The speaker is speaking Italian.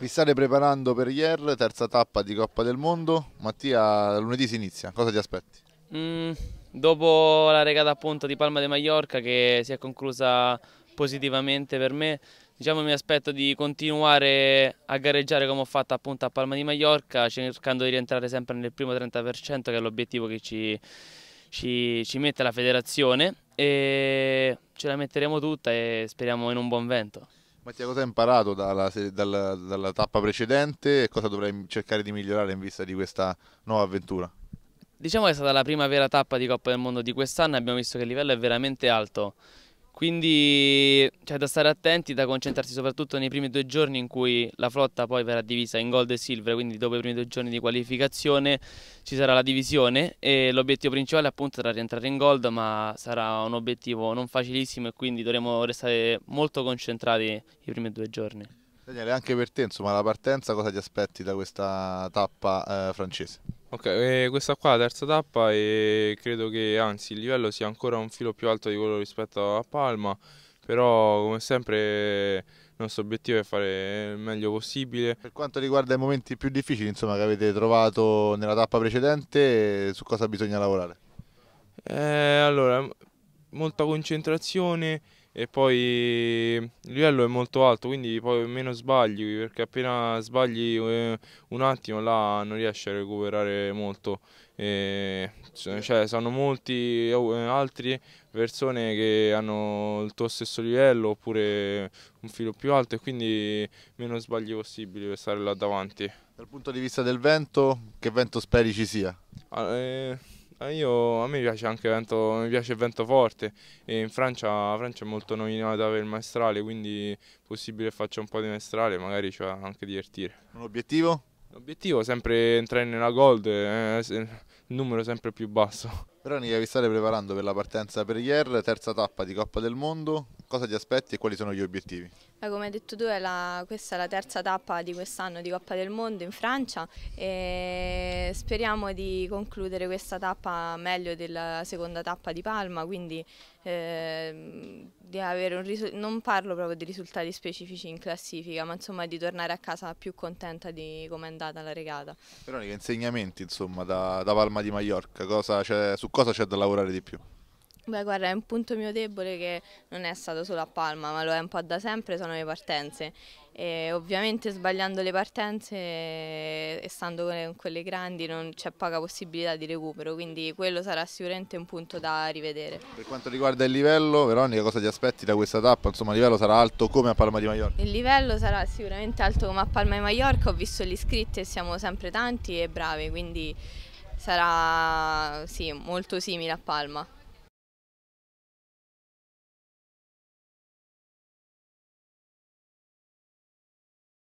Vi state preparando per IER, terza tappa di Coppa del Mondo. Mattia, lunedì si inizia, cosa ti aspetti? Mm, dopo la regata appunto di Palma de Mallorca che si è conclusa positivamente per me, diciamo mi aspetto di continuare a gareggiare come ho fatto appunto a Palma di Mallorca, cercando di rientrare sempre nel primo 30% che è l'obiettivo che ci, ci, ci mette la federazione e ce la metteremo tutta e speriamo in un buon vento. Mattia, cosa hai imparato dalla, dalla, dalla tappa precedente e cosa dovrai cercare di migliorare in vista di questa nuova avventura? Diciamo che è stata la prima vera tappa di Coppa del Mondo di quest'anno, e abbiamo visto che il livello è veramente alto quindi c'è cioè, da stare attenti, da concentrarsi soprattutto nei primi due giorni in cui la flotta poi verrà divisa in gold e silver, quindi dopo i primi due giorni di qualificazione ci sarà la divisione e l'obiettivo principale appunto sarà rientrare in gold, ma sarà un obiettivo non facilissimo e quindi dovremo restare molto concentrati i primi due giorni. Daniele, anche per te insomma la partenza cosa ti aspetti da questa tappa eh, francese? Ok, eh, questa qua è la terza tappa e credo che anzi il livello sia ancora un filo più alto di quello rispetto a Palma, però come sempre il nostro obiettivo è fare il meglio possibile. Per quanto riguarda i momenti più difficili insomma, che avete trovato nella tappa precedente, su cosa bisogna lavorare? Eh, allora, molta concentrazione e poi il livello è molto alto, quindi poi meno sbagli, perché appena sbagli eh, un attimo là non riesci a recuperare molto. E, cioè, sono molti eh, altri persone che hanno il tuo stesso livello oppure un filo più alto e quindi meno sbagli possibili per stare là davanti. Dal punto di vista del vento, che vento speri ci sia? Ah, eh... Eh, io, a me piace anche vento, mi piace il vento forte e in Francia, Francia è molto nominata per il maestrale, quindi è possibile che faccia un po' di maestrale, e magari ci va anche divertire. Un obiettivo? L'obiettivo è sempre entrare nella gold, eh, eh il numero sempre più basso. Veronica, vi state preparando per la partenza per ieri, terza tappa di Coppa del Mondo, cosa ti aspetti e quali sono gli obiettivi? Beh, come hai detto tu, è la, questa è la terza tappa di quest'anno di Coppa del Mondo in Francia e speriamo di concludere questa tappa meglio della seconda tappa di Palma, quindi eh, di avere un non parlo proprio di risultati specifici in classifica, ma insomma di tornare a casa più contenta di come è andata la regata. Veronica, insegnamenti insomma da, da Palma di Mallorca, cosa su cosa c'è da lavorare di più? Beh, guarda, è un punto mio debole che non è stato solo a Palma, ma lo è un po' da sempre, sono le partenze. E ovviamente sbagliando le partenze e stando con quelle grandi non c'è poca possibilità di recupero, quindi quello sarà sicuramente un punto da rivedere. Per quanto riguarda il livello, Veronica, cosa ti aspetti da questa tappa? Insomma, il livello sarà alto come a Palma di Mallorca? Il livello sarà sicuramente alto come a Palma di Mallorca, ho visto gli iscritti e siamo sempre tanti e bravi, quindi sarà sì, molto simile a Palma.